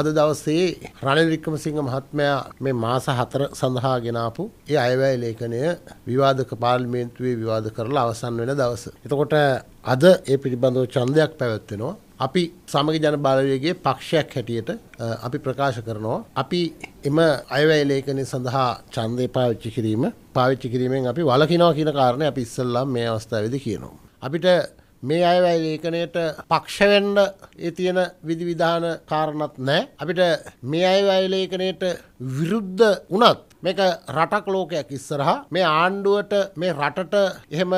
අද දවසේ රනිල් වික්‍රමසිංහ මහත්මයා මේ මාස හතර සඳහා ගෙනාපු ඒ අයවැය ලේඛනය විවාදක පාර්ලිමේන්තුවේ විවාද කරලා අවසන් වෙන දවස. එතකොට අද ඒ පිළිබඳව ඡන්දයක් පැවැත්වෙනවා. අපි සමග ජන බලවේගයේ පක්ෂයක් හැටියට අපි ප්‍රකාශ කරනවා. අපි එම අයවැය ලේඛනය සඳහා ඡන්දය පාවිච්චි කිරීම පාවිච්චි කිරීමෙන් අපි වළකිනවා කියන කාරණේ අපි ඉස්සෙල්ලා මේ අවස්ථාවේදී කියනවා. අපිට මේ අය ඒකනයට පක්ෂවෙන්න ඒ තියෙන විධිවිධාන කාරණත් නෑ. අපිට මේ අය වයිලේකනයට විරුද්ධ වනත් මේක රටක් ලෝකයක් ඉස්සරහා මේ ආණ්ඩුවට මේ රටට එහෙම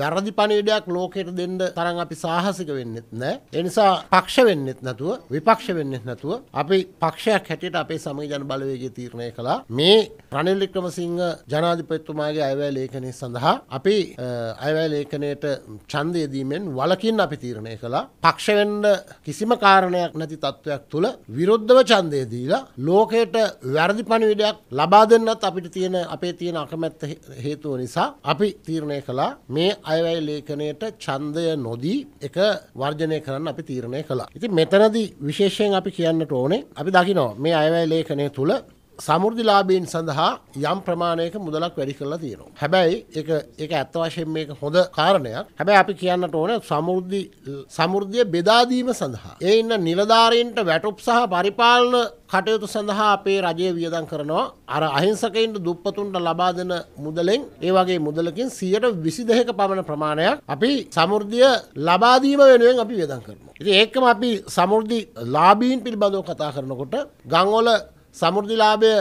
වැරදි පණිවිඩයක් ලෝකයට දෙන්න තරම් අපි සාහසික වෙන්නෙත් නෑ. ඒ නිසා පක්ෂ වෙන්නෙත් නැතුව විපක්ෂ වෙන්නෙත් නැතුව අපි පක්ෂයක් හැටියට අපේ සමග ජන බලවේගය තීරණය කළා. මේ රනිල් වික්‍රමසිංහ ජනාධිපතිතුමාගේ අයවැය ලේඛනය සඳහා අපි අයවැය ලේඛනයට ඡන්දය දීමෙන් වලකින් අපි තීරණය කළා. පක්ෂ වෙන්න කිසිම කාරණයක් නැති තත්වයක් තුල විරුද්ධව ඡන්දය දීලා ලෝකයට වැරදි පණිවිඩයක් ලබා දෙන්න එතනත් අපිට තියෙන අපේ තියෙන අකමැත්ත හේතුව නිසා අපි තීරණය කළා මේ අයවැය ලේඛනයට ඡන්දය නොදී එක වර්ජනය කරන්න අපි තීරණය කළා. ඉතින් මෙතනදී විශේෂයෙන් අපි කියන්නට ඕනේ අපි දකිනවා මේ අයවැය ලේඛනය තුල සමෘද්ධිලාභීන් සඳහා යම් ප්‍රමාණයක මුදලක් වැඩි කරලා තියෙනවා. හැබැයි ඒක ඒක ඇත්ත වශයෙන්ම මේක හොඳ කාරණයක්. හැබැයි අපි කියන්නට ඕනේ සමෘද්ධි සමෘද්ධිය බෙදා දීම සඳහා ඒ ඉන්න නිලධාරීන්ට වැටුප් සහ පරිපාලන කටයුතු සඳහා අපේ රජය වියදම් කරනවා අර අහිංසකයින්ට දුප්පතුන්ට ලබා දෙන මුදලෙන් ඒ වගේ මුදලකින් 122ක පමණ ප්‍රමාණයක් අපි සමෘද්ධිය ලබා දීම වෙනුවෙන් අපි වියදම් කරනවා. ඉතින් ඒකම අපි සමෘද්ධි ලාභීන් පිළිබඳව කතා කරනකොට ගම්වල සමෘධිලාභය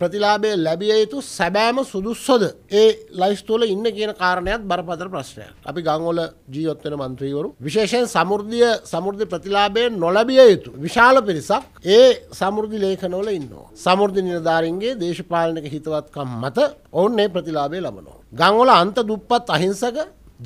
ප්‍රතිලාභය ලැබිය යුතු සැබෑම සුදුස්සොද ඒ ලයිස්තුවල ඉන්න කියන කාරණයත් බරපතර ප්‍රශ්නයක් අපි ගංවල ජීවත්වන මන්ත්‍රීවරු විශේෂයෙන් සමෘද්ධිය සමෘධි ප්‍රතිලාභය නොලැබිය යුතු විශාල පිරිසක් ඒ සමෘධි ලේඛනවල ඉන්නවා. සමෘධි නිලධාරින්ගේ දේශපාලනක හිතවත්කම් මත ඔවුන් ඒ ප්‍රතිලාභය ලබනවා. ගංවල අන්ත දුප්පත් අහිංසක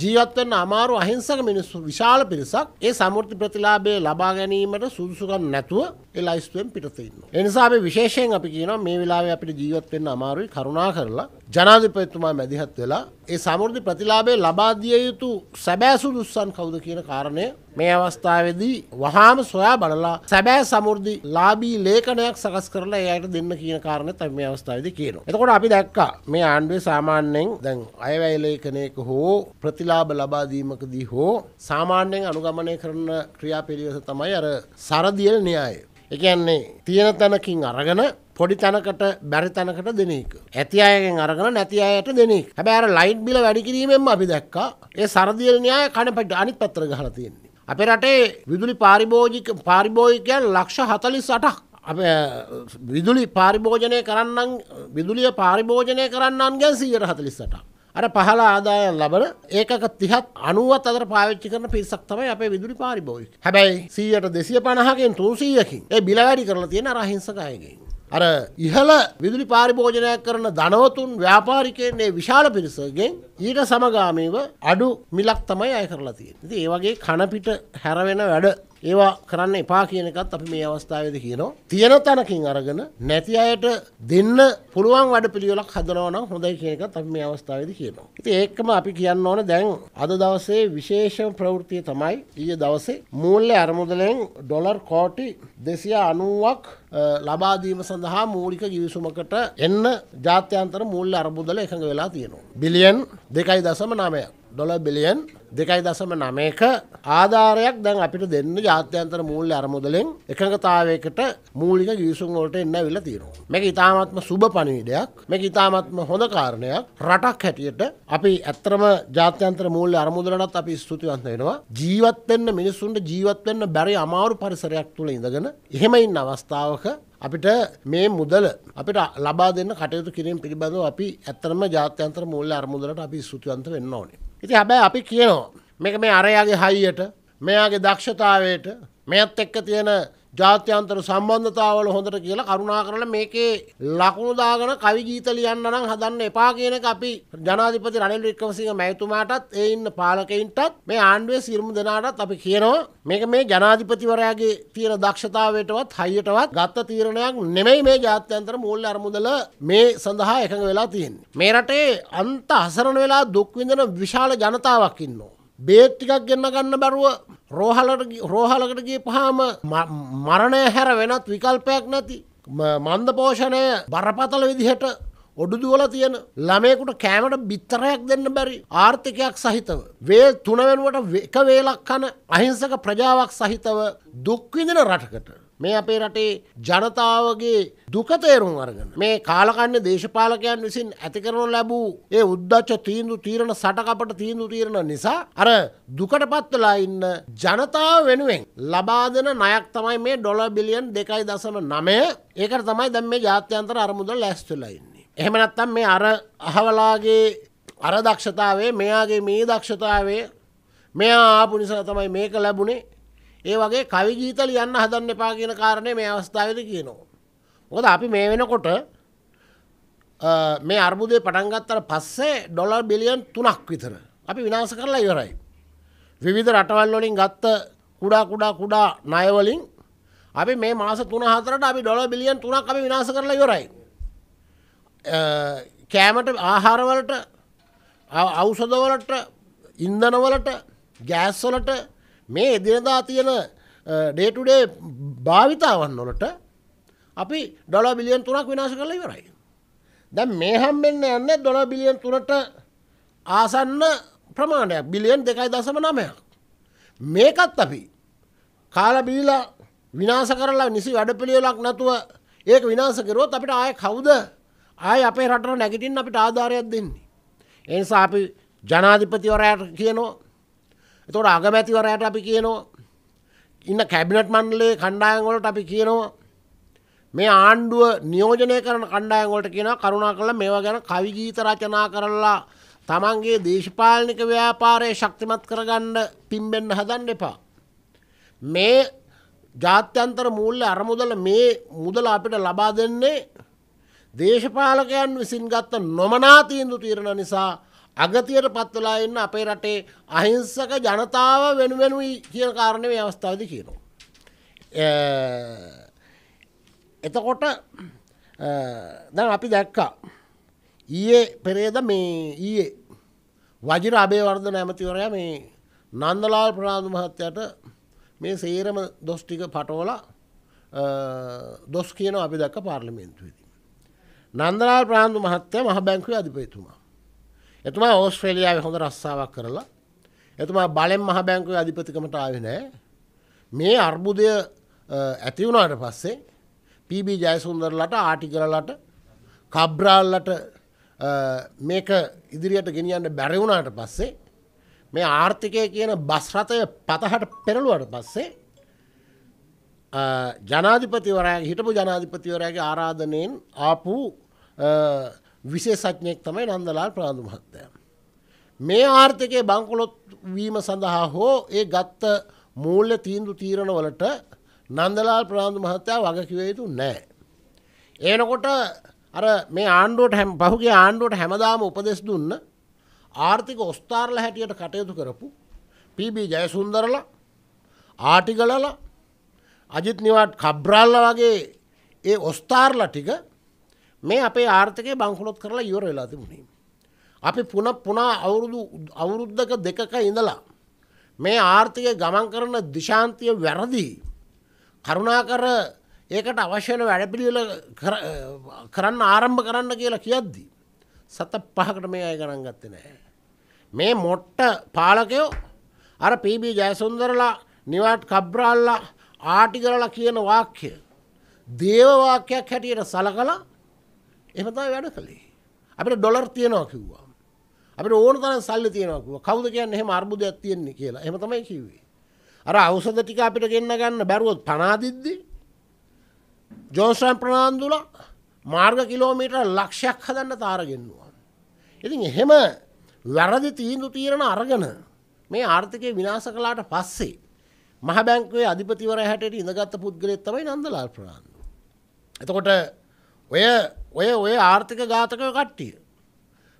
ජීවත් වෙන්න අමාරු අහිංසක මිනිස්සු විශාල පිරිසක් ඒ සමෘද්ධි ප්‍රතිලාභය ලබා ගැනීමට සුදුසුකම් නැතුව ඒ ලයිස්තුවෙන් පිටත ඉන්නවා. ඒ නිසා අපි විශේෂයෙන් අපි කියනවා මේ වෙලාවේ අපිට ජීවත් වෙන්න අමාරුයි කරුණා කරලා ජනාධිපතිතුමා මැදිහත් වෙලා ඒ සමෘධි ප්‍රතිලාබේ ලබාදිය යුතු සැබෑසු දුස්සන් කවුද කියන කාරණය මේ අවස්ථාවේදී වහාම සොයා බලලා සැබෑ සමෘද්ධි ලාබී ලේඛනයක් සකස් කරලා එයාට දෙන්න කියන කාරණය තමයි මේ අවස්ථාවේදී කියනවා. එතකොට අපි දැක්කා මේ ආණ්ඩුවේ සාමාන්‍යයෙන් දැන් අයවැය ලේඛනයක හෝ ප්‍රතිලාභ ලබා දීමකදී හෝ සාමාන්‍යයෙන් අනුගමනය කරන ක්‍රියාපිළිවෙත තමයි අර සරදියල් න්‍යාය. ඒ කියන්නේ තියෙන තැනකින් අරගෙන පොඩි තැනකට බැරි තැනකට දෙනෙක්. ඇති අයගෙන් අරගෙන නැති අයට දෙනෙක්. හැබැයි අර ලයිට් බිල වැඩි කිරීමෙන්ම අපි දැක්කා ඒ සරදියල් න්‍යාය කණපට අනිත් පැත්තට ගහලා තියෙන්නේ. අපේ රටේ විදුලි පාරිභෝජික පාරිභෝජිකයන් ලක්ෂ 48ක් අප විදුලි පාරිභෝජනය කරන්නන් විදුලිය පාරිභෝජනය කරන්නන්ගෙන් 148ක්. අර පහල ආදායන් ලබන ඒකක තිහත් අනුවත් අතර පාවිච්චි කරන පිරිසක් තමයි අපේ විදුලි පාරිභෝජික. හැබැයි 100ට 250කින් 300කින් ඒ බිල වැඩි කරලා තියෙන අර අහිංසක අයගෙන්. අර ඉහළ විදුලි පාරිභෝජනයක් කරන ධනවතුන් ව්‍යාපාරිකයන්නේ විශාල පිරිසගෙන් ඊට සමගාමීව අඩු මිලක් තමයි අය කරලා තියෙන. ඉතින් ඒ වගේ කනපිට හැරවෙන වැඩ ඒවා කරන්න එපා කියනකත් අපි මේ අවස්ථාවද කියනවා. තියෙන තැනකින් අරගෙන නැති අයට දෙන්න පුළුවන් වැඩ පිළියොලක් හදනවන හොඳයි කියනකත් අපි මේ අවස්ථාවද කියනවා. ඉති ඒකම අපි කියන්න ඕන දැන් අද දවසේ විශේෂම ප්‍රවෘතිය තමයි ඊය දවසේ මූල්‍ය අරමුදලෙන් ඩොලර් කෝටි දෙසිය අනුවක් ලබාදීම සඳහා මූලික ගිවිසුමකට එන්න ජාත්‍යන්තර මුූල්ල අරබුදල එකඟ වෙලා තියෙනවා. බිලියන් දෙකයි දසම නාමයක්. ඩොල බිලියන් දෙකයි දසම නමයක ආධාරයක් දැන් අපිට දෙන්න ජාත්‍යන්තර මූල්ල අරමුදලෙන් එකඟතාවයකට මූලික ගිවිසුන් වලට එන්න විල තියෙනවා. මේක ඉතාමත්ම සුබ පණවිඩයක් මේක ඉතාමත්ම හොඳ කාරණයක් රටක් හැටියට අපි ඇත්තරම ජාත්‍යන්තර මූල්‍ය අරමුදලටත් අපි ස්තුතිවන්ත වෙනවා. ජීවත් වෙන්න මිනිස්සුන්ට ජීවත් වෙන්න බැරි අමාරු පරිසරයක් තුල ඉඳගෙන එහෙම ඉන්න අවස්ථාවක අපිට මේ මුදල අපිට ලබා දෙන්න කටයුතු කිරීම පිළිබඳව අපි ඇත්තරම ජාත්‍යන්තර මූල්‍ය අරමුදලට අපි ස්තුතිවන්ත වෙන්න ඕනේ. ඉති හැබැයි අපි කියනවා මේක මේ අරයාගේ හයියට මෙයාගේ දක්ෂතාවයට මෙයත් එක්ක තියෙන ජාත්‍යන්තර සම්බන්ධතාවල හොඳට කියලා කරුණා කරලා මේකේ ලකුණු දාගෙන කවි ගීත ලියන්න නම් හදන්න එපා කියන එක අපි ජනාධිපති රනිල් වික්‍රමසිංහ මැතිතුමාටත් ඒ ඉන්න පාලකයින්ටත් මේ ආණ්ඩුවේ සියලුම දෙනාටත් අපි කියනවා මේක මේ ජනාධිපතිවරයාගේ තියෙන දක්ෂතාවයටවත් හයියටවත් ගත්ත තීරණයක් නෙමෙයි මේ ජාත්‍යන්තර මූල්‍ය අරමුදල මේ සඳහා එකඟ වෙලා තියෙන්නේ. මේ රටේ අන්ත අසරණ වෙලා දුක් විඳින විශාල ජනතාවක් ඉන්නවා. බේත් ටිකක් ගෙන්න ගන්න බැරුව රෝහලට රෝහලකට ගිය පහම මරණය හැර වෙනත් විකල්පයක් නැති. මන්ද පෝෂණය බරපතල විදිහට ඔඩු දුවල තියෙන ළමයකුට කෑමට බිත්තරයක් දෙන්න බැරි ආර්ථිකයක් සහිතව. වේ තුනවෙනුවට එක වේලක් කන අහිංසක ප්‍රජාවක් සහිතව දුක්විඳන රටකට. මේ අපේ රටේ ජනතාවගේ දුකතේරුම් අරගෙන මේ කාලකන්න දේශපාලකයන් විසින් ඇති කරනු ලැබූ ඒ උද්දච්ච තීන්දු තීරණ සටකපට තීන්දු තීරණ නිසා අර දුකට පත්වලා ඉන්න ජනතාව වෙනුවෙන් ලබා දෙන ණයක් තමයි මේ ඩොලර් බිලියන් දෙකයි දසම නමය ඒකට තමයි දැන් මේ ජාත්‍යන්තර අරමුදල් ලැස්තුලා ඉන්නේ එහෙම නැත්නම් මේ අර අහවලාගේ අර දක්ෂතාවේ මෙයාගේ මේ දක්ෂතාවේ මෙයා ආපු නිසා තමයි මේක ලැබුණේ ඒ වගේ කවි ගීත ලියන්න හදන්න එපා කියන කාරණය මේ අවස්ථාවද කියනවා. මොකද අපි මේ වෙනකොට මේ අර්බුදය පටන්ගත්තර පස්සේ ඩොලර් බිලියන් තුනක් විතර අපි විනාස කරලා ඉවරයි. විවිධ රටවල් වලින් ගත්ත කුඩා කුඩා කුඩා නයවලින් අපි මේ මාස තුන හතරට අපි ඩොල බිලියන් තුනක් අපි විනාස කරලා ඉවරයි. කෑමට ආහාරවලට අවසදවලට ඉන්දනවලට ගෑස්වලට මේ එදිනදා තියෙන ඩේටුඩේ භාවිතාවන් වලට අපි ඩොල බිලියන් තුනක් විනාශ කළ ඉවරයි. දැන් මේ හම්බෙන්න යන්න ඩොල බිලියන් තුනට ආසන්න ප්‍රමාණයක් බිලියන් දෙකයි දසම නමයක්. මේකත් අපි කාල බිලිලා විනාස කරලා නිසි වැඩ පිළිවෙලක් නැතුව ඒක විනාස කරුවොත් අපිට ආය කවුද ආය අපේ රටට නැගිටින්න අපිට ආධාරයක් දෙන්නේ. එනිසා අපි ජනාධිපතිවරයාට කියනවා එතකොට අගමැතිවරයට අපි කියනවා ඉන්න කැබිනට් මණ්ඩලයේ කණ්ඩායම් වලට අපි කියනවා මේ ආණ්ඩුව නියෝජනය කරන කණ්ඩායම් වලට කියනවා කරුණාකරලා මේවා ගැන කවි ගීත රචනා කරලා තමන්ගේ දේශපාලනික ව්‍යාපාරය ශක්තිමත් කරගන්න පිම්බෙන්න හදන්න එපා. මේ ජාත්‍යන්තර මූල්‍ය අරමුදල මේ මුදල අපිට ලබා දෙන්නේ දේශපාලකයන් විසින් ගත්ත නොමනා තීන්දුව తీරන නිසා අගතියට පත්වලා එන්න අපේ රටේ අහිංසක ජනතාව වෙනුවෙනුයි කියන කාරණය මේ අවස්ථාවද කියනවා. එතකොට දැන් අපි දැක්කා ඊයේ පෙරේද මේ ඊයේ වජිර අබේවර්ධන ඇමතිවරයා මේ නන්දලාල් ප්‍රනාාධ මහත්තයට මේ සේරම දොස්්ටික පටෝල දොස් කියන අපි දැක්ක පාර්ලිමේන්තුවේදී. නන්දලාල් ප්‍රාන්දු මහත්තය මහ බැංකුව අධිපේතුමා එතුමා ඕස්ට්‍රේලියාව හොඳ රස්සාාවක් කරලා එතුමා බලෙන් මහ බැංකුව අධිපතිකමට ආව නෑ මේ අර්බුදය ඇතිවුණට පස්සේ පීබී ජයසුන්දරලට ආටිකරලට කබ්්‍රාල්ලට මේක ඉදිරියට ගෙනියන්න බැරවුණට පස්සේ මේ ආර්ථිකය කියන බස්රථය පතහට පෙරළුවට පස්සේ ජනාධිපතිවරයා හිටපු ජනාධිපතිවරයාගේ ආරාධනයෙන් ආපු විශේෂඥයෙක් තමයි නන්දලාල් ප්‍රාන්දු මහත්තයා. මේ ආර්ථිකයේ බංකොලොත් වීම සඳහා හෝ ඒ ගත්ත මූල්‍ය තීන්දු තීරණ වලට නන්දලාල් ප්‍රාන්දු මහත්තයා වගකිව යුතු නෑ. එනකොට අර මේ ආණ්ඩුවට හැම පහුගේ ආණ්ඩුවට හැමදාම උපදෙස් දුන්න ආර්ථික ඔස්ථාරල හැටියට කටයුතු කරපු පීබී ජයසුන්දරල ආටිගලල අජිත් නිවාට් කබ්්‍රාල්ල වගේ ඒ ඔස්ථාර්ල ටික මේ අපේ ආර්ථකය බංකොලොත් කරලා ඉවර වෙලා තිබුණේ. අපි පුන පුනා අවුරුදු අවුරුද්ධක දෙකක ඉඳලා මේ ආර්ථිකය ගමන් කරන දිශාන්තිය වැරදි කරුණාකර ඒකට අවශ්‍යන වැඩපිළිවෙල කරන්න ආරම්භ කරන්න කියලා කියද්දි සත පහකට මේ අය ගණන් ගත්තේ නැහැ. මේ මොට්ට පාලකයෝ අර පීබී ජයසුන්දරලා නිවාට් කබ්‍රාල්ලා ආටිගරලා කියන වාක්‍ය දේවවාක්‍යයක් හැටියට සලකලා එහමතයි වැඩ කළේ. අපිට ඩොලර් තියෙනවා කිව්වා. අපිට ඕන තරම් සල්ලි තියෙනවා කිව්වා. කවුද කියන්නේ එහෙම අර්බුදයක් තියෙන්නේ කියලා. එහෙම තමයි කිව්වේ. අර ඖෂධ ටික අපිට ගෙන්න ගන්න බැරුව පනාදිද්දි ජෝන්සන් ප්‍රනාන්දුලා මාර්ග කිලෝමීටර ලක්ෂයක් හදන්න තාරගෙන්නවා. ඉතින් එහෙම වැරදි තීන්දු තීරණ අරගෙන මේ ආර්ථිකය විනාශ කළාට පස්සේ මහ බැංකුවේ අධිපතිවරයා හැටියට ඉඳගත් පුද්ගලයෙක් තමයි නන්දලාල් ප්‍රනාන්දු. එතකොට ඔය ඔය ඔය ආර්ථික ඝාතකය කට්ටිය.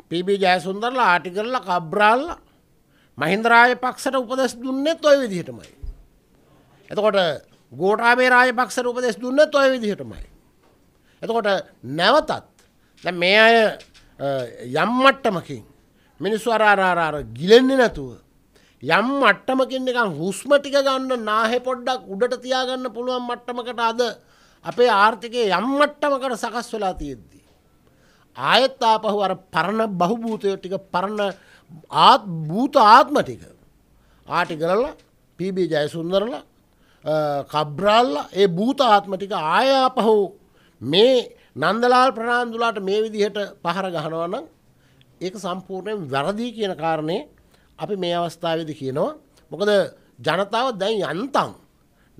පිබි ජයසුන්දරල ආටිකරල කබ්්‍රාල්ල මහින්දරාය පක්ෂට උපදෙස් දුන්නෙත් ඔය විදිහටමයි. එතකොට ගෝටාමේ රාය පක්ෂට උපදෙස් දුන්න ඔය විදිහටමයි. එතකොට නැවතත් මේ අය යම් අට්ටමකින් මිනිස්සු අරාරාර ගිලෙන්නේ නැතුව. යම් අට්ටමකින් එකන් හුස්මටික ගන්න නාහෙ පොඩ්ඩක් උඩට තියාගන්න පුළුවන් මට්ටමකට අද අපේ ආර්ථිකය යම්මට්ටමකට සකස් වෙලා තියෙද්දී. ආයෙත් ආපහු අර පරණ බහුභූතය ටික පරණ ආත් භූත ආත්ම ටික ආටිකරල පීබී ජයසුන්දරල කබ්්‍රාල්ල ඒ භූත ආත්ම ටික ආයාපහු මේ නන්දලාල් ප්‍රනාාන්දුලාට මේ විදිහට පහර ගහනවනම් ඒක සම්පූර්ණයෙන් වැරදිී කියන කාරණය අපි මේ අවස්ථාවද කියනවා මොකද ජනතාව දැන් යන්තන්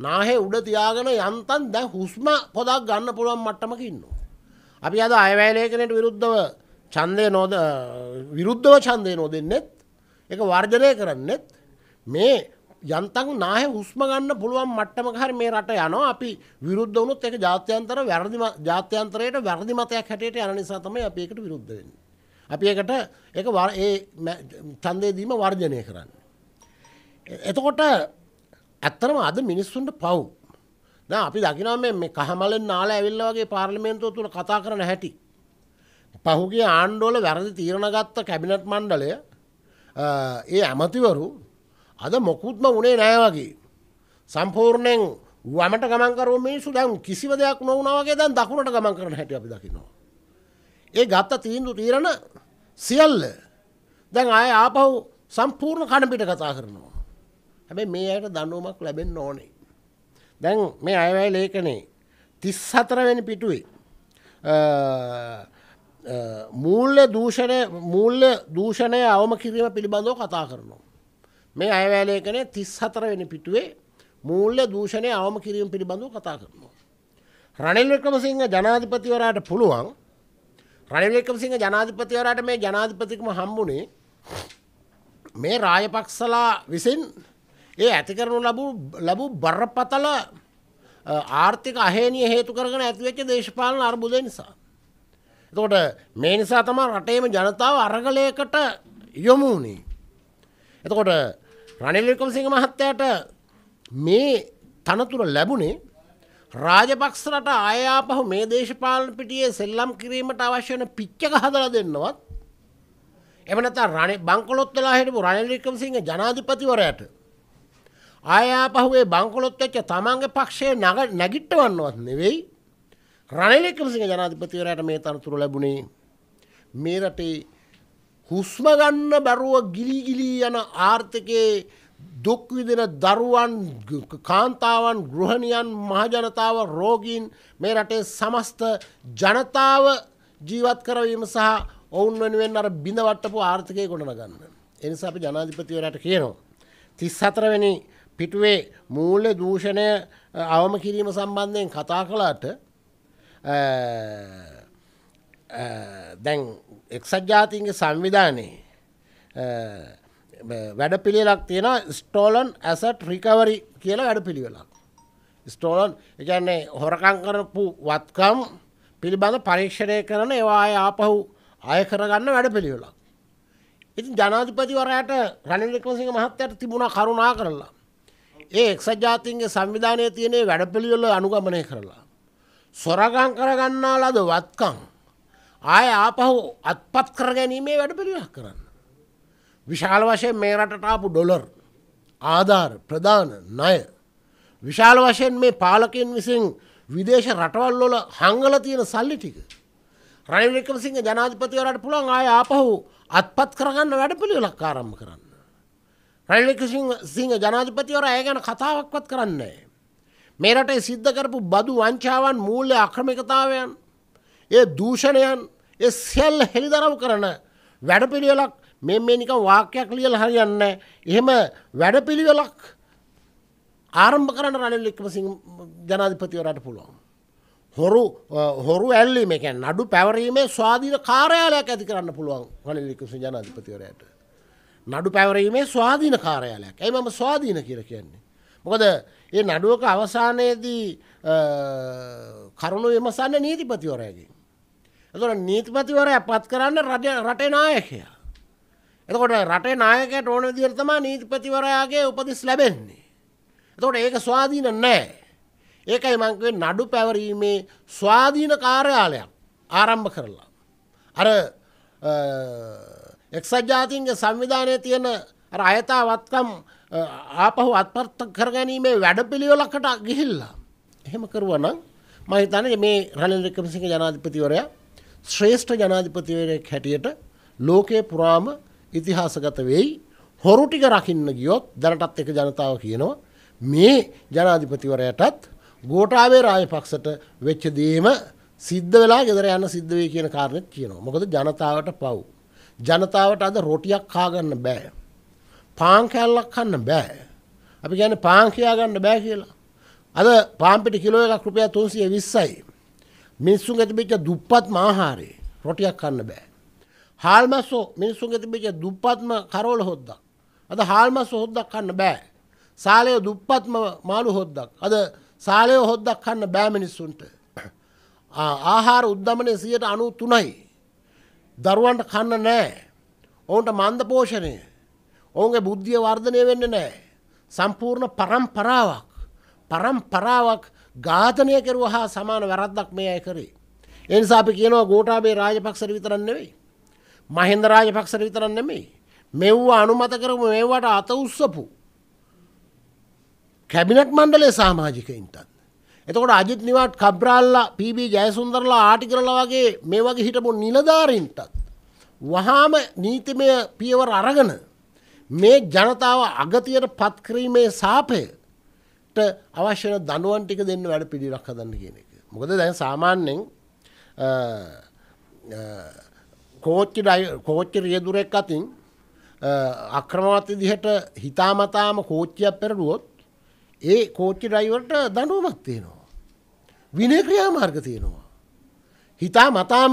නාහේ උඩ තියාගෙන යන්තන් දැ හුස්ම පොදක් ගන්න පුළුවන් මට්ටමක ඉන්නවා. අපි අද අයවැලේකනට විරුද්ධව චන්දය නෝද විරුද්ධව චන්දය නෝ දෙන්නෙත් එක වර්ජනය කරන්නෙත් මේ යන්තන් නාහ හුස්ම ගන්න පුළුවන් මට්ටම හර මේ රට යනවා අපි විරුද්ධ වුණුත් එක ජාත්‍යන්තර වැරදි ජාත්‍යන්තරයට වැරදි මතයක් හැටියට යන නිසා තමයි අපි එකට විරුද්ධ වෙන්නේ. අපි එකට එක ඒ ඡන්දය දීම වර්ජනය කරන්න. එතකොට ඇත්තනම අද මිනිස්සුන්ට පව්. ද අපි දකිනම මේ කහමලෙන් නාල ඇවිල්ලවගේ පාර්ලිමේන්තුව තුළ කතා කරන හැටි. පහුගේ ආණ්ඩෝල වැරදි තීරණගත්ත කැබිනට් මණ්ඩලය ඒ ඇමතිවරු අද මොකුත්ම උනේ නෑවගේ. සම්පූර්ණයෙන් වමට ගමන්කරුව මිනිසු දැන් කිසිව දෙයක් නොවනාවගේ දැන් දකුණට ගමන් කරන හැටි අපි දකිනවා. ඒ ගත්ත තීන්දු තීරණ සියල්ල දැන් ආය ආපහු සම්පූර්ණ කණපිට කතා කරනවා. හැබැයි මේ අයට දඬුවමක් ලැබෙන්න ඕනේ. දැන් මේ අයවැය ලේඛනේ 34 වෙනි පිටුවේ මූල්‍ය දූෂණය මූල්‍ය දූෂණය අවම කිරීම පිළිබඳව කතා කරනවා. මේ අයවැය ලේඛනේ 34 වෙනි පිටුවේ මූල්‍ය දූෂණය අවම කිරීම පිළිබඳව කතා කරනවා. රනිල් වික්‍රමසිංහ ජනාධිපතිවරයාට පුළුවන් රනිල් වික්‍රමසිංහ ජනාධිපතිවරයාට මේ ජනාධිපතිකම හම්බුනේ මේ රාජපක්ෂලා විසින් ඒ ඇති කරනු ලබූ ලැබූ බරපතල ආර්ථික අහේනිය හේතු කරගෙන ඇතිවෙච්ච දේශපාලන අර්බුදය නිසා. එතකොට මේ නිසා තම රටේම ජනතාව අරගලයකට යොමුණේ. එතකොට රනිල්ලිකම් සිංහ මහත්තයට මේ තනතුර ලැබුණේ රාජපක්ෂරට ආයාපහු මේ දේශපාලන පිටියේ සෙල්ලම් කිරීමට අවශ්‍යන පිච්චක හදලා දෙන්නවත් එමනත රණ බංකොලොත් වෙලා හිටපු රනිල්ලිකම් සිංහ ජනාධිපතිවරයට ආයාපහුවේ බංකොලොත් වෙච්ච තමන්ගේ පක්ෂයේ නග නැගිට්ටවන්නවත් නෙවෙයි රනිලෙක්කමසිංහ ජනාධිපතිවරයට මේ තනතුරු ලැබුණේ මේ රටේ හුස්ම ගන්න බැරුව ගිලිගිලී යන ආර්ථිකයේ දුක් විදින දරුවන් කාන්තාවන් ගෘහණියන් මහජනතාව රෝගීන් මේ රටේ සමස්ත ජනතාව ජීවත් කරවීම සහ ඔවුන් වෙනුවෙන් අර බිඳවට්ටපු ආර්ථිකය ගොඩනගන්න. එනිසා අපි ජනාධිපතිවරයට කියනවා. තිස් හතරවැනි පිටුවේ මූල්‍ය දූෂණය අවම කිරීම සම්බන්ධයෙන් කතා කළාට දැන් එක්සත් ජාතින්ගේ සංවිධානයේ වැඩ පිළිලක් තියෙන ස්ටෝලන් ඇසට රිකවරි කියලා වැඩ පිළිවෙලක්. ස්ටෝලන් එකන්නේ හොරකං කරපු වත්කම් පිළිබඳ පරීක්ෂණය කරන ඒවා ආපහු අය කරගන්න වැඩ පිළිවෙලක්. ඉතින් ජනාධිපතිවරයට රනිල් වික්‍රමසිංහ මහත්තයට තිබුණා කරුණා කරලා ඒ එක්සත් ජාතින්ගේ සංවිධානය තියනේ වැඩපිළිවෙල අනුගමනය කරලා. සොරගං කරගන්නා ලද වත්කං. ආය ආපහු අත්පත් කර ගැනීමේ වැඩපිළිවෙලක් කරන්න. විශාල වශයෙන් මේ රටට ආපු ඩොලර් ආධාර ප්‍රධාන ණය විශාල වශයෙන් මේ පාලකයන් විසින් විදේශ රටවල් වල හංගල තියෙන සල්ලි ටික රනිල් වික්‍රමසිංහ ජනාධිපතිවරයාට පුළුවන් ආය ආපහු අත්පත් කරගන්න වැඩපිළිවෙලක් ආරම්භ කරන්න. රැල්ලික සිංහ ජනාධිපතිවර ඇය ගැන කතාවක්වත් කරන්නේ. මේරට සිද්ධ කරපු බදු වංචාවන් මූල්‍ය අක්‍රමිකතාවයන් ඒ දූෂණයන් ඒ සෙල් හෙළිදරව් කරන වැඩපිළිවෙලක් මෙ මේනික වාක්‍යයක් ලියල හරියන්න එහෙම වැඩපිළිවෙලක් ආරම්භ කරන රනිල්ලික්ම සි ජනාධිපතිවරට පුළුවන්. හොරු හොරු ඇල්ලීම එකැන් අඩු පැවරීමේ ස්වාධීන කාරයාලයක් ඇති කරන්න පුළුවන් රනිල්ලිකුසු ජනාධිපතිවරයට. නඩු පැවරීමේ ස්වාධීන කාරයාලයක් ඇයි මම ස්වාධීන කියර කියන්නේ. මොකද ඒ නඩුවක අවසානයේදී කරුණු විමසන්න නීතිපතිවරයගේ. ඇතුට නීතිපතිවර ඇපත් කරන්න රටේ නායකය. එතකොට රටේ නායකට ඕන දිර්තමා නීතිපතිවරයාගේ උපතිස් ලැබෙන්නේ. එතකොට ඒක ස්වාධීන නෑ. ඒකයි මංකවේ නඩු පැවරීමේ ස්වාධීන කාර්යාලයක් ආරම්භ කරලා. අර එක්සත් ජාතින්ගේ සංවිධානය තියෙන අයතා වත්කම් ආපහු අත්පර්ත කරගැනීමේ වැඩ පිළිවෙලකට ගිහිල්ලා. එහෙම කරුවනම් මහිතන මේ රනිල්කමසිංහ ජනාධිපතිවරයා ශ්‍රේෂ්ඨ ජනාධිපතිවරයක් හැටියට ලෝකයේ පුරාම ඉතිහාසගත වෙයි හොරු ටික රකින්න ගියොත් දැනටත් එක ජනතාව කියනවා මේ ජනාධිපතිවරයටත් ගෝටාවේ රාජපක්ෂට වෙච්ච දේම සිද්ධ වෙලා ගෙදර යන්න සිද්ධ වෙයි කියන කාරණේ කියනවා. මොකද ජනතාවට පව්. ජනතාවට අද රොටියක් කාගන්න බෑ. පාන් කැල්ලක් කන්න බෑ. අපි ගැන පාන් කියයාගන්න බෑ කියලා. අද පාම්පිට කිලෝ එකක් රුපිය තුන්සිය විස්සයි. මිනිස්සුන් ඇතිබිච්ච දුප්පත් මාහාරේ රොටියක් කන්න බෑ. හාල්මස්සෝ මිනිස්සුන් ඇතිබිච්ච දුප්පත්ම කරෝල හොද්දක්. අද හාල්මස්ස හොද්දක් කන්න බෑ. සාලය දුප්පත්ම මාළු හොද්දක්. අද සාලය හොද්දක් කන්න බෑ මිනිස්සුන්ට. ආහාර උද්ධමනය සියයට අනු තුනයි. දරුවන්ට කන්න නෑ. ඔවුන්ට මන්ද පෝෂණය. ඔවුන්ගේ බුද්ධිය වර්ධනය වෙන්න නෑ. සම්පූර්ණ පරම්පරාවක්. පරම්පරාවක් ඝාතනය කෙරුව හා සමාන වැරද්දක් මේ අය කරේ. එනිසා අපි කියනවා ගෝඨාභය රාජපක්ෂර විතරක් නෙවෙයි. මහින්ද රාජපක්ෂර විතරක් නෙමෙයි. මෙව්ව අනුමත කරමු මේවට අත උස්සපු කැබිනට් මණ්ඩලයේ සමාජිකයින්ටත් එතකොට අජිත් නිවාට් කබ්්‍රාල්ලා පීබී ජයසුන්දරලා ආටිකරලා වගේ මේ වගේ හිටපු නිලධාරින්ටත්. වහාම නීතිමය පියවර අරගන මේ ජනතාව අගතියට පත්කිරීමේ සාපයට අවශ්‍යන දනුවන් ටික දෙන්න වැඩ පිළිරක් හදන්න කියන එක. මොකද දැන් සාමාන්‍යෙන් කෝච්චි කෝච්චි රියදුරෙක් අතින් අක්‍රමවත් විදිහට හිතාමතාම කෝච්චියක් පෙරරුවොත් ඒ කෝච්චි ඩයිවර්ට දඩුවමක් තියෙනවා. විනය ක්‍රියාමාර්ග තියෙනවා. හිතා මතාම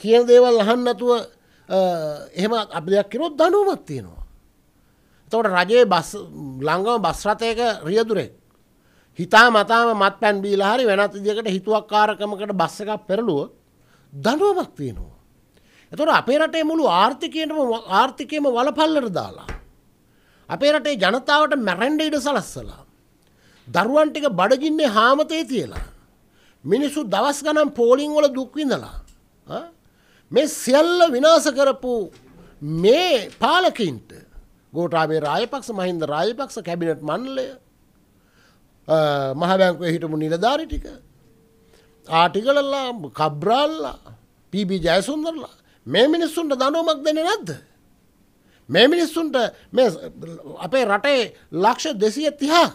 කියන දේවල් අහන්නතුව එහෙම අප දෙයක් කරොත් දනුවමත් තියෙනවා. තවට රජයේ ලංඟම බස්රතයක රියදුරෙක්. හිතා මතාම මත් පැන් බීල හරි වෙනත් දිකට හිතුවක් කාරකමකට බස්ස එකක් පෙරලුව දනුවමක් තියෙනවා. එතොට අපේ රටේ මුළු ආර්ථිකයටම ආර්ථිකයම වලපල්ලට දාලා. අපේ රටේ ජනතාවට මැරැන්ඩ ඉඩ සලස්සලා. දරුවන්ටික බඩගින්නේ හාමතේ තියලා. මිනිස්සු දවස් ගනම් පෝලිංවල දුක්විඳලා. මේ සියල්ල විනාස කරපු මේ පාලකින්ට ගෝටාබේ රායපක්ෂ මහින්ද රායපක්ෂ කැබිනට් මණ්ලය මහබැංකුවේ හිටපු නිලධාරි ටික ආටිකලල්ලා කබ්්‍රාල්ලා පීබී ජයසුන්දරලා මේ මිනිස්සුන්ට දනුවමක් දෙන නැද්ද. මේ මිනිස්සුන්ට අපේ රටේ ලක්ෂ දෙසිය තිහාක්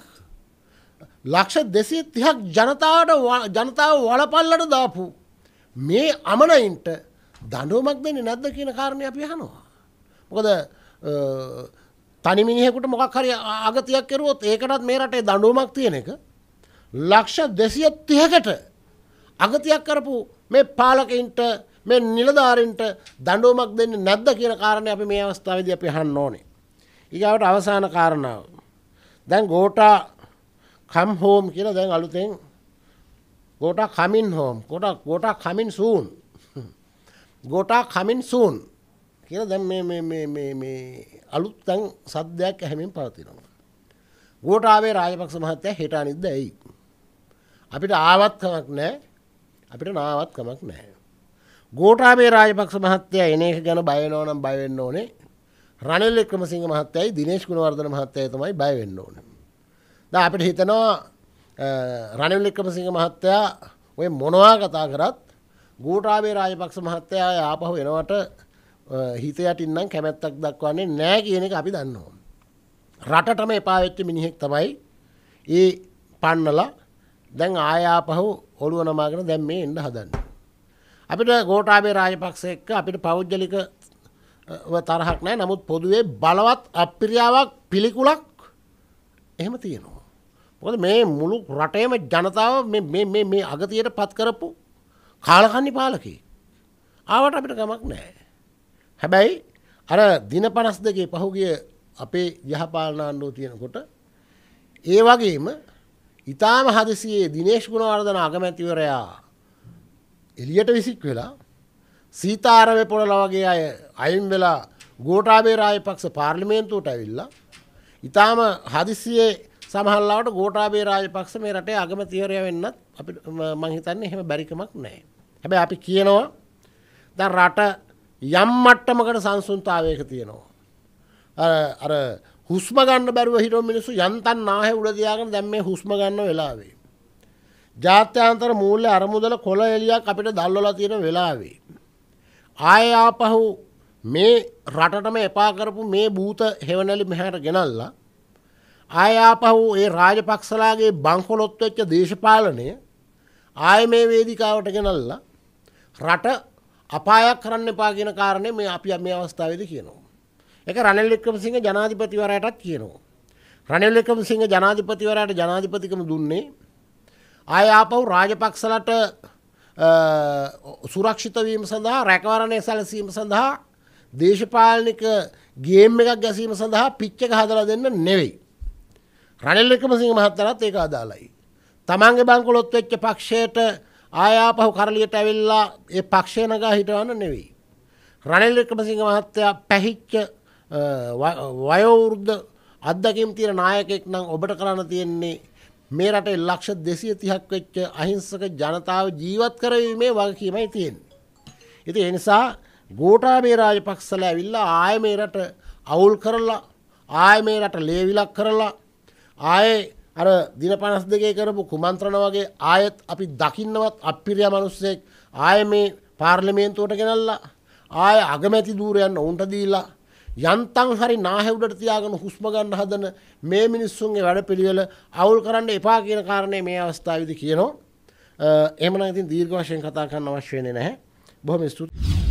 ලක්ෂ දෙසේ තිහක් ජනතාවට ජනතාව වලපල්ලට දාපු මේ අමනයින්ට දඩුවමක් දෙන්නේ නැද්ද කියන කාරණය අපි හනවා. මොකද තනිමිනිහෙකුට මොකක් හරි ආගතියක් කරුවොත් ඒකටත් මේ රටේ දඩුවමක් තියෙන එක ලක්ෂ දෙසිය තිහකට අගතියක් කරපු මේ පාලකයින්ට මේ නිලධාරින්ට දඩුවමක් දෙන්න නැද්ද කියන කාරණය අපි මේ අවස්ථාවද අපි හන්න ඕනේ. ඒගවට අවසාන කාරණාව. දැන් ගෝටා කම් හෝම් කියලා දැන් අලුතෙන් ගෝටා කමින් හෝම් ගොඩක් ගෝටා කමින් සූන් ගෝටා කමින් සූන් කියලා දැන් අලුත් තැන් සද්දයක් ඇහැමින් පවතිනවා. ගෝටාවේ රාජපක්ෂ මහත්තයා හෙට අනිද්ද ඇයි. අපිට ආවත් කමක් නෑ අපිට නාවත් කමක් නෑ. ගෝටාවේ රාජපක්ෂ මහත්තයා එන එක ගැන බයනෝ නම් බයවෙන්න ඕනේ රනිල් වික්‍රමසිංහ මහත්තයයි දිනේෂ් ගුණවර්ධන මහත්තයයි තමයි බයවෙන්න ඕනේ. දැන් අපිට හිතනවා රනිල් වික්‍රමසිංහ මහත්තයා ඔය මොනවා කතා කරත් ගෝඨාභය රාජපක්ෂ මහත්තයා ආපහු එනවට හිත යටින්නම් කැමැත්තක් දක්වන්නේ නැහැ කියන එක අපි දන්නවා. රටටම එපා වෙච්ච මිනිහෙක් තමයි ඒ පන්නලා දැන් ආය ආපහු ඔළුව නමාගෙන දැන් මේ එන්න හදන්නේ. අපිට ගෝඨාභය රාජපක්ෂ එක්ක අපිට පෞද්ගලික තරහක් නැහැ. නමුත් පොදුවේ බලවත් අප්‍රියාවක් පිළිකුලක් එහෙම තියෙනවා. මොකද මේ මුළු රටේම ජනතාව මේ අගතියට පත් කරපු කාලකන්නි පාලකේ. ආවට අපිට ගමක් නෑ. හැබැයි අර දින පනස් දෙකේ පහුගිය අපේ යහපාලනාණ්ඩුව තියෙනකොට ඒ වගේම ඉතාම හදිසියේ දිනේශ් ගුණවර්ධන අගමැතිවරයා එලියට විසික් වෙලා සීතාරව පොළල වගේ අය අයින් වෙලා ගෝටාබේ රාය පක්ෂ පාර්ලිමේන්තුවට ඇවිල්ලා ඉතාම හදිසියේ සමහල්ලාට ගෝටාබේ රාජපක්ෂ මේ රටේ අගමතිවරය වෙන්නත් අපි මං හිතන්නේ එහෙම බැරිකමක් නැහැ. හැබැයි අපි කියනවා දැන් රට යම් මට්ටමකට සංසුන්තාවයක තියෙනවා. අර අර හුස්ම ගන්න බැරුව හිටෝ මිනිස්සු යන්තම් නාහේ උඩ තියාගෙන දැන් මේ හුස්ම ගන්න වෙලාවේ. ජාත්‍යන්තර මූල්‍ය අරමුදල කොළ එළියක් අපිට දල්වලා තියෙන වෙලාවේ. ආය ආපහු මේ රටටම එපා කරපු මේ භූත හෙවණලි මෙහාට ගෙනල්ලා ආයාපහු ඒ රාජපක්ෂලාගේ බංකොලොත් වෙච්ච දේශපාලනය ආය මේ වේදිකාවට ගෙනල්ලා රට අපායක් කරන්න එපා කියන කාරණේ මේ අපි මේ අවස්ථාවේදී කියනවා. ඒක රනිල් වික්‍රමසිංහ ජනාධිපතිවරයාටත් කියනවා. රනිල් වික්‍රමසිංහ ජනාධිපතිවරයාට ජනාධිපතිකම දුන්නේ ආය ආපහු රාජපක්ෂලට සුරක්ෂිත වීම සඳහා රැකවරණය සැලසීම සඳහා දේශපාලනික ගේම් එකක් ගැසීම සඳහා පිච් එක හදලා දෙන්න නෙවෙයි. රනිල් වික්‍රමසිංහ මහත්තයාත් ඒක අදාළයි. තමන්ගේ බංකොලොත් වෙච්ච පක්ෂයට ආයාපහු කරලියට ඇවිල්ලා ඒ පක්ෂය නගා හිටවන්න නෙවෙයි. රනිල් වික්‍රමසිංහ මහත්තයා පැහිච්ච වයෝවෘද්ධ අත්දැකීම් තියෙන නායකෙක් නම් ඔබට කරන්න තියෙන්නේ මේ රටේ ලක්ෂ 230ක් වෙච්ච අහිංසක ජනතාව ජීවත් කරවීමේ වගකීමයි තියෙන්නේ. ඉතින් ඒ නිසා ගෝඨාභය රාජපක්ෂලා ඇවිල්ලා ආය මේ රට අවුල් කරලා ආය මේ රට ලේවිලක් කරලා ආයේ අර දින 52 කරපු කුමන්ත්‍රණ වගේ ආයෙත් අපි දකින්නවත් අපිරිය මිනිස්සෙක් ආයෙ මේ පාර්ලිමේන්තුවට ගෙනල්ලා ආයෙ අගමැති ධූරයන් උන්ට දීලා යන්තම් හරි නාහෙවුඩට තියාගෙන හුස්ම ගන්න හදන මේ මිනිස්සුන්ගේ වැඩපිළිවෙල අවුල් කරන්න එපා කියන කාරණේ මේ අවස්ථාවේදී කියනවා. එහෙමනම් ඉතින් දීර්ඝ වශයෙන් කතා කරන්න අවශ්‍ය වෙන්නේ නැහැ. බොහොම ස්තුතියි.